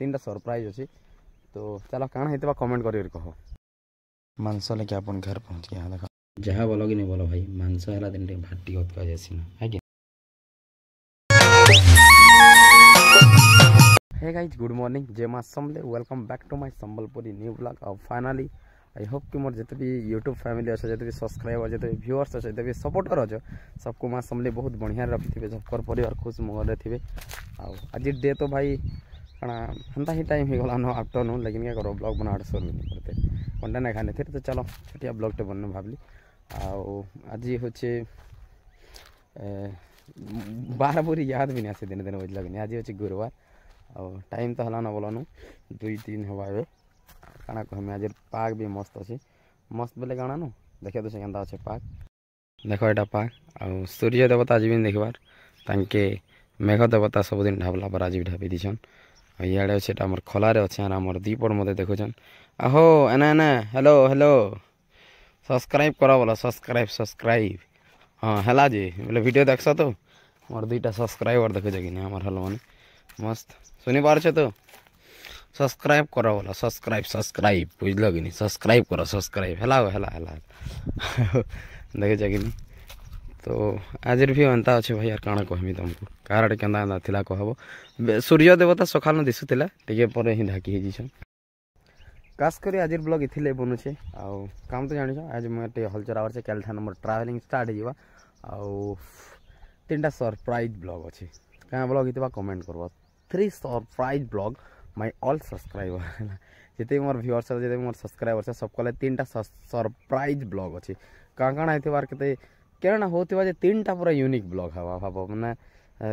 तीन surprise surprise তো तो चलो হয়েছে কমেন্ট করি কহ মাংস লেগে আপন ঘর পৌঁছ গিয়া দেখ যা বল কি বল ভাই মাংস হল দিনটে ভাটি गाइज गुड मॉर्निंग जय माँ Samlei welcome back to my Sambalpuri new blog और फाइनली आई होप कि मोर जिते भी यूट्यूब फैमिली अच्छे जिते भी सब्सक्राइबर जिते भी व्यूअर्स अच्छे जिते भी सपोर्टर अच्छे सबको माँ समले बहुत बढ़िया रखी थे सबकर परिवार खुश मुहर थे आज डे तो भाई କାଣା ହେନ୍ତା ହିଁ ଟାଇମ୍ ହେଇଗଲାନ ଆଫ୍ଟରନୁନ୍ ଲେକିନ୍ କେ କର ବ୍ଲଗ୍ ବନା ଆଡ଼େ ସରୁନି କରତେ କଣ୍ଟା ନାଇଁ ଖାନି ଥିରେ ତ ଚାଲ ଛୋଟିଆ ବ୍ଲଗ୍ଟେ ବନୁ ଭାବିଲି ଆଉ ଆଜି ହେଉଛି ବାର ବୁରି ୟାଦ ବି ନାଇଁ ଆସେ ଦିନେ ଦିନେ ବୁଝିଲା ବି ଆଜି ହଉଛେ ଗୁରୁବାର ଆଉ ଟାଇମ୍ ତ ହେଲାନ ବୋଲନୁ ଦୁଇ ତିନି ହେବା ଏବେ କାଣା କହମି ଆଜିର ପାକ୍ ବି ମସ୍ତ ଅଛି ମସ୍ତ ବୋଲେ କାଣାନୁ ନୁ ଦେଖେ ଦଉଛେ କେନ୍ତା ଅଛେ ପାକ୍ ଦେଖ ଏଇଟା ପାଗ ଆଉ ସୂର୍ଯ୍ୟ ଦେବତା ଆଜି ବି ଦେଖିବାର ତାଙ୍କେ ମେଘ ଦେବତା ସବୁଦିନ ଢାବଲା ପରେ ଆଜି ବି ଢାବି ଦେଇଛନ୍ ଇଆଡ଼େ ଅଛି ଏଇଟା ଆମର ଖୋଲାରେ ଅଛି ଆର୍ ଆମର ଦୁଇପଟ ମୋତେ ଦେଖୁଛନ୍ ଆହୋ ଏନେ ଏନେ ହ୍ୟାଲୋ ହ୍ୟାଲୋ ସବସ୍କ୍ରାଇବ୍ କର ବୋଲ ସବସ୍କ୍ରାଇବ୍ ସବସ୍କ୍ରାଇବ୍ ହଁ ହେଲା ଯେ ବୋଲେ ଭିଡ଼ିଓ ଦେଖସ ତ ମୋର ଦୁଇଟା ସବସ୍କ୍ରାଇବର୍ ଦେଖୁଛ କି ନା ଆମର ହଲ ମାନେ ମସ୍ତ ଶୁଣିପାରୁଛ ତ ସବସ୍କ୍ରାଇବ୍ କର ବୋଲ ସବସ୍କ୍ରାଇବ୍ ସବସ୍କ୍ରାଇବ୍ ବୁଝିଲ କି ନି ସବସ୍କ୍ରାଇବ୍ କର ସବସ୍କ୍ରାଇବ୍ ହେଲା ହେଲା ହେଲା ଦେଖୁଛ କି ନି तो आज ভি এন্তা অছে ভাই আর কাণা কহমি তোমাকে কাহারটে কেনা এন্তা লা কহব সূর্য দেবতা সকাল দিশুলা টিকি পরে হি ঢাকি खास कर आज ब्लग इथिले बनुचे आउ काम तो जानी आज मुझे हलचर आवर से था मोर ट्रावेलिंग स्टार्ट हो आउ तीन टा सरप्राइज ब्लग अच्छे क्या ब्लग होता कमेंट कर three surprise blog my all subscriber है जिते मोर भ्यूअर्स जिते मोर सब्सक्राइबर्स सब कले तीन टा सरप्राइज ब्लग अच्छे क्या कण होते কেননা হোথিবা যে তিনটা ପୁରା ୟୁନିକ୍ ବ୍ଲଗ୍ ହେବା ଭାବ ମାନେ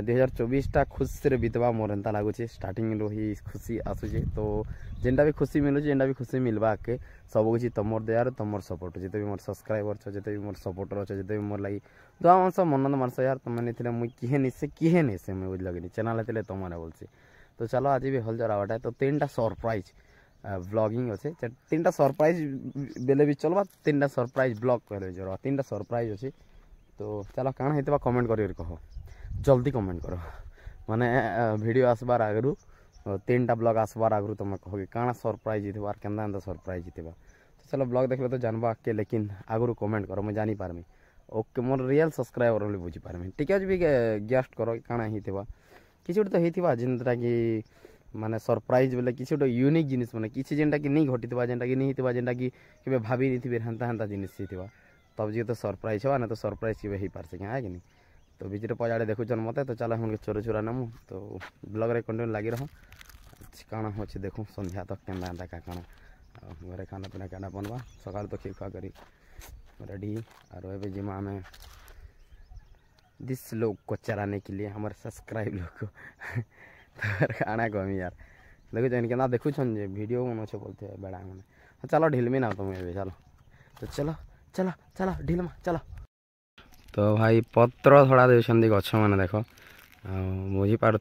ଦୁଇ ହଜାର ଚବିଶଟା ଖୁସିରେ ବିତବା ମୋର ଏନ୍ତା ଲାଗୁଛି ଷ୍ଟାର୍ଟିଂରୁ ହିଁ ଖୁସି ଆସୁଛି ତ ଯେନ୍ଟା ବି ଖୁସି ମିଳୁଛି ଯେନ୍ଟା ବି ଖୁସି ମିଲ୍ବା ଆଗକେ ସବୁ କିଛି ତମର ଦୟାରୁ ତମର ସପୋର୍ଟ ଯେତେ ବି ମୋର ସବସ୍କ୍ରାଇବର ଅଛ ଯେତେ ବି ମୋର ସପୋର୍ଟର ଅଛ ଯେତେ ବି ମୋର ଲାଗି ଦୁଆ ମାଂସ ମନନ୍ଦ ମାଂସ ୟାର ତମେ ନେଇଥିଲେ ମୁଇଁ କିହେ ନେଇସେ କିହେ ନେଇସେ ମୁଇଁ ବୁଝିଲଗିନି ଚ୍ୟାନେଲ୍ ଥିଲେ ତମର ବୋଲଛି ତ ଚାଲ ଆଜି ବି ହଲ୍ ଜରାବାଟା ତ ତିନିଟା ସରପ୍ରାଇଜ୍ ব্লগিং অছে তিনটা সরপ্রাইজ বেলে বি চলবা তিনটা সরপ্রাইজ ব্লগ করে তিনটা সরপ্রাইজ অছে तो चलो कण होता कमेंट कर जल्दी कमेंट कर मैंने भिड आसबार आगु तीन टा ब्लग आसबार आगु तुम कह कि कण सरप्राइज जीतवार के सरप्राइज जीतवा तो चलो ब्लग देखे तो जानवा के लेकिन आगु कमेंट कर मुझे जानपारमी ओके मोर रियल सब्सक्राइबर भी बुझीपारमी टी भी गेस्ट कर कण होता किसी गोटे तो होता जिनटा कि मानने सरप्राइज बोले किसी गोटे यूनिक जिनस मैंने किसी जेनटा कि नहीं घटी जेनटा कि नहीं होता जेनटा कि भाई नहीं थी हेन्ता हेन्ता जिनस तब जी तो सरप्राइज हवा ना तो सरप्राइज के पार्स क्या है कि नहीं तो बीजेपी पजा आड़े देखुन मत तो चल हमें चोर चोरा नेमु तो ब्लग रे कंटिन्यू लगी रह कण हो देखूँ सन्ध्या तो के कण घर खाना पीना क्या बनवा सका तो खी खुआ करेडी आर एवं जीमा आम दिस लोग को चराने के लिए हमारे सब्सक्राइब लोग आना तो कह यार देखु इनके हाँ, ना देखुन जो तो भिडियो मन अच्छे बोलते बेड़ा मैंने चलो ढिलमी ना तुम ए चलो तो चलो चला चला ढिलमा चला तो भाई पत्र थोड़ा दे गच्छ मैंने देख बुझी पार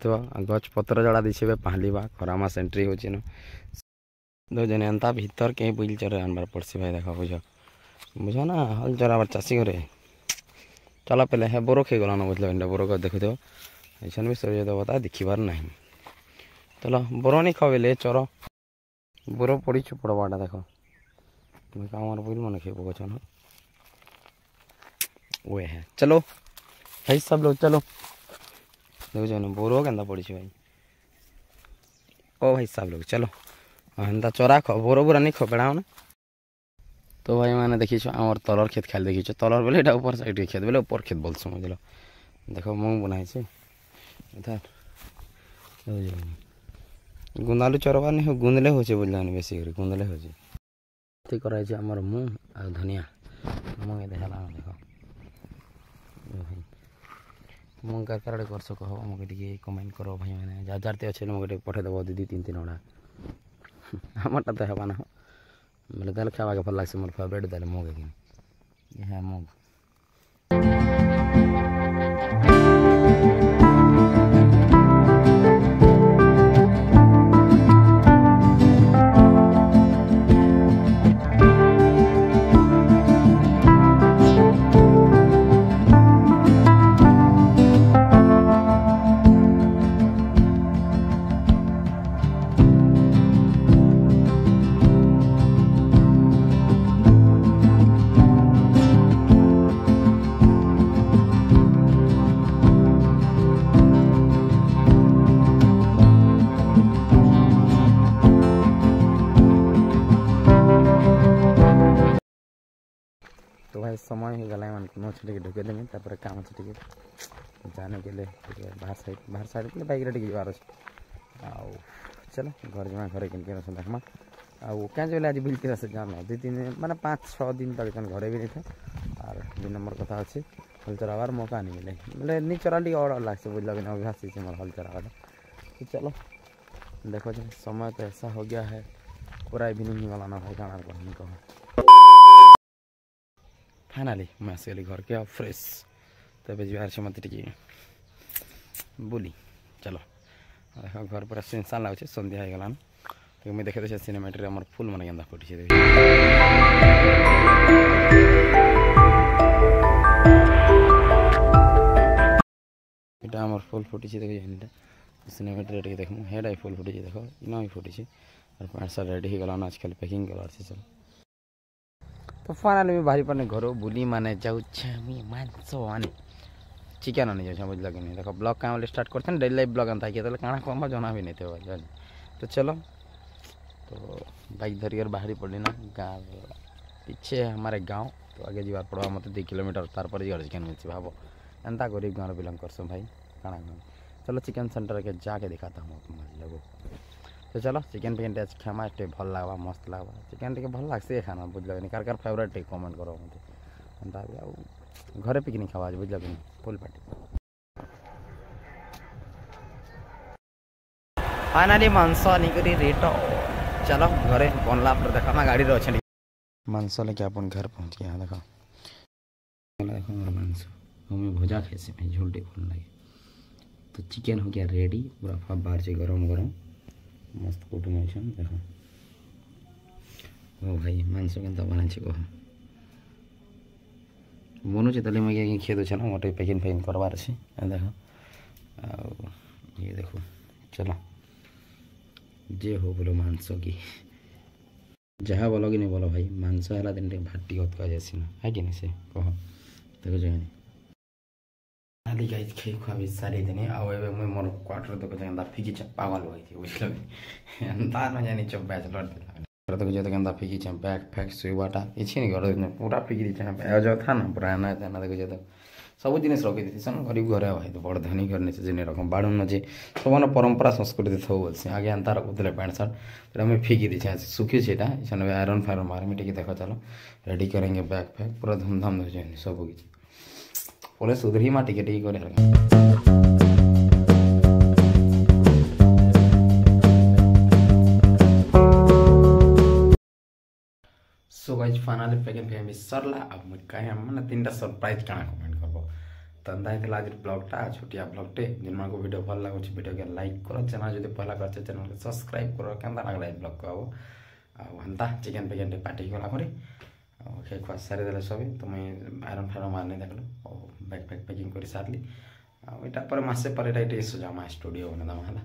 गछ पत्र जड़ा दिशे पहाँलवा खरा मस एंट्री होने एंता भितर के बुल चरे आनबार पड़स भाई देख बुझ बुझ ना हल चरबार चाषी घरे चल पहले हे बोरो खेई गलान बुझल इंडा बोरो देखु ऐसा भी सूर्य देवता पार ना चल बोर नहीं खबिले चर बोर पड़ी चु पड़वाटा देख कम बुझ मन खेब गच हुए हैं चलो भाई सब लोग चलो देखो जो बोर हो के पड़ी भाई ओ भाई सब लोग चलो एंता चोरा खो बोर बोरा नहीं खो बेड़ा ना तो भाई मैंने देखी छो आम तलर खेत खाली देखी तलर बोले ऊपर साइड खेत बोले ऊपर खेत बोल समझल देख मुँह बनाई इधर गुंदालू चरवा नहीं गुंदले हो बुझलानी बेस कर गुंदले हो कराई आमर आ धनिया मुँह देखा देखो ମୁଁ କାର କାର ଗୋଟେ କର୍ଷକ ହେବ ମୋତେ ଟିକେ କମେଣ୍ଟ କର ଭାଇମାନେ ଯାହା ଯାହାର ତେ ଅଛି ମୋତେ ଟିକେ ପଠାଇଦେବ ଦୁଇ ଦୁଇ ତିନି ତିନି ଅଣା ଆମରଟା ତ ହେବା ନା ବୋଲେ ତାହେଲେ ଖାଇବାକେ ଭଲ ଲାଗ୍ସି ମୋର ଫେଭରେଟ୍ ତାହେଲେ ମୁଗ୍ କିନି ଏହା ମୁଗ୍ भाई समय हो गला मान को नछि ढुके देमे तापर काम छ जाने के ले बाहर साइड बाहर साइड के बाइक रे ठीक जवार छ आ चलो घर जमा घर के केन से देखमा आ का जे आज बिल से जान दो तीन माने 5 6 दिन तक जन घरे भी नहीं था आर दु नंबर कथा अच्छे हलचल आवर मौका नहीं मिले मतलब नीचरा डी ऑर्डर लाग से बुझ लगन अभ्यास छ मोर हलचल चलो देखो जे समय तो ऐसा हो गया है पूरा इवनिंग वाला ना भाई खाना कहीं कहो ଫାଇନାଲି ମୁଁ ଆସିଗଲି ଘରକେ ଆଉ ଫ୍ରେଶ୍ ତ ଏବେ ଯିବାର ଅଛି ମୋତେ ଟିକେ ବୁଲି ଚାଲ ଘର ପୁରା ସୁନସାନ୍ ଲାଗୁଛି ସନ୍ଧ୍ୟା ହେଇଗଲାନ ଟିକେ ମୁଇଁ ଦେଖେଇ ଦେଉଛି ସିନେମାଟିରେ ଆମର ଫୁଲ୍ ମାନେ କେନ୍ତା ଫୁଟିଛି ଏଇଟା ଆମର ଫୁଲ୍ ଫୁଟିଛି ଦେଖୁଛି ଏଇଟା ସିନେମାଟିରେ ଟିକେ ଦେଖମୁ ହେଇଟା ବି ଫୁଲ୍ ଫୁଟିଛି ଦେଖ ଇନ ବି ଫୁଟିଛି ଆର୍ ପ୍ୟାଣ୍ଟ ସାର୍ଟ ରେଡ଼ି ହେଇଗଲାନ ଆଜିକାଲି ପ୍ୟାକିଂ କଲା ଅଛି ଚାଲ તો ફાઇનલી મેં ભારી પરને ઘરો ભૂલી માને જાઉં છે મેં માનસો અને চিকেন আনি যাচ্ছে বুঝলা কিনি দেখো ব্লগ কামালে স্টার্ট করছেন ডেলি লাইভ ব্লগ আন থাকি তাহলে কানা কমা জনাবি নিতে পারবেন তো চলো তো বাইক ধরি আর বাহারি পড়লি না গাঁ পিছে আমার গাঁও তো আগে যাবার পড়বা মতো দুই কিলোমিটার তারপরে যাওয়ার চিকেন মিলছে ভাব এন্তা গরিব গাঁর বিলং করছো ভাই কানা গাঁ চলো চিকেন সেন্টারকে যাকে দেখাতা হম তোমার লোক तो चलो चिकेन फिकेन टे खेमा टे भल लगे मस्त लगे चिकेन टे भल लगसे खाना बुझल कि कार कार फेवरेट टे कमेंट कर घर पिकनिक खावा बुझल कि फुल पार्टी फाइनाली मंस आनी रेट चलो घरे बनला देख ना गाड़ी अच्छे मंस लेके घर पहुँच गए देख देख मोर मंस झोल टे भल लगे तो चिकेन हो गया रेडी पूरा बाहर गरम गरम मस्त कुटुम देख हो भाई माँस के बनाई कह बनुचे तो मुझे खेद छे ना मोटे पैकिंग फैकिंग करवार अच्छे देख ये देखो चलो जे हो बोलो मांस कि जहाँ बोल कि नहीं बोल भाई माँस है भाटी हत्या जैसी ना है कि नहीं से कह देखो जो नहीं ଖାଲି ଗାଈ ଖାଇ ଖୁଆ ବି ସାରିଦେନି ଆଉ ଏବେ ମୁଇଁ ମୋର କ୍ୱାର୍ଟର ଦେଖୁଛେ କେନ୍ତା ଫିକିଛେ ପାଗଲ ହୋଇଥିବ ବୁଝିଲ ଏନ୍ତା ନ ଜାଣିଛ ବ୍ୟାଚଲର ଥିଲା ଘର ଦେଖୁଛେ ତ କେନ୍ତା ଫିକିଛେ ବ୍ୟାଗ୍ ଫ୍ୟାଗ୍ ଶୋଇବାଟା କିଛି ନି ଘର ଦେଖୁଛେ ପୁରା ଫିକି ଦେଇଛେ ଅଯଥା ନା ପୁରା ନା ନା ଦେଖୁଛେ ତ ସବୁ ଜିନିଷ ରଖିଦେଇଛି ସେନ ଗରିବ ଘରେ ହେଇଥିବ ବଡ଼ ଧନୀ ଘରେ ନେଇଛେ ଯେନ୍ ରକମ ବାଡ଼ୁନ ଯେ ସବୁମାନେ ପରମ୍ପରା ସଂସ୍କୃତି ଥାଉ ବୋଲସି ଆଗେ ଏନ୍ତା ରଖୁଥିଲେ ପ୍ୟାଣ୍ଟ ସାର୍ଟ ସେଟା ମୁଇଁ ଫିକି ଦେଇଛେ ଶୁଖିଛି ଏଇଟା ସେନ ଆଇରନ୍ ଫାଇରନ୍ ମାରିମି ଟିକେ ଦେଖ ଚାଲ ରେଡ଼ି କରେଙ୍ଗେ ବ୍ୟାଗ୍ ଫ୍ୟାଗ୍ ପୁରା ଧୁମଧାମ ଦେଉଛେ ସବୁ କିଛି ஒரே சுதிரியமா டிக்கெட் டீ கூட இருக்கேன் सो गाइज फाइनली पैकिंग फेम सरला अब मुझे कहे मैंने तीन टा सरप्राइज टाण कमेंट करब तो एंता है आज ब्लगटा छोटिया ब्लगटे जेन को भिड भल लगुच भिड के लाइक कर चैनल जो पहला कर चैनल के सब्सक्राइब कर के लगला ब्लग को आउ आंता चिकेन पैकेन पार्टी गला খেয়েকু আস সারিদেলে সবই তো মুই আইরন ফাইরন মারনি দেখলু ও ব্যাগ ফ্যাগ প্যাকিং করে সারলি ଆଉ ଏଇଟା ପରେ ମାସେ ପରେ ଏଇଟା ଏଇଠି ଏସୁ ଆମ ଷ୍ଟୁଡ଼ିଓ ବନା ଦାମ ହେଲା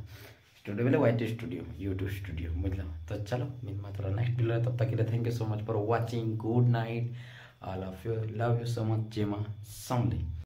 ଷ୍ଟୁଡ଼ିଓ ବୋଲେ ୱାଇଟି ଷ୍ଟୁଡ଼ିଓ ୟୁଟ୍ୟୁବ୍ ଷ୍ଟୁଡ଼ିଓ ବୁଝିଲ ତ ଚାଲ ମିନ୍ ମାତ୍ର ନେକ୍ସଟ ଭିଡ଼ିଓରେ ତବ ତକିଲେ thank you so much for watching good night I love you love you so much ଜେମା ସମଲି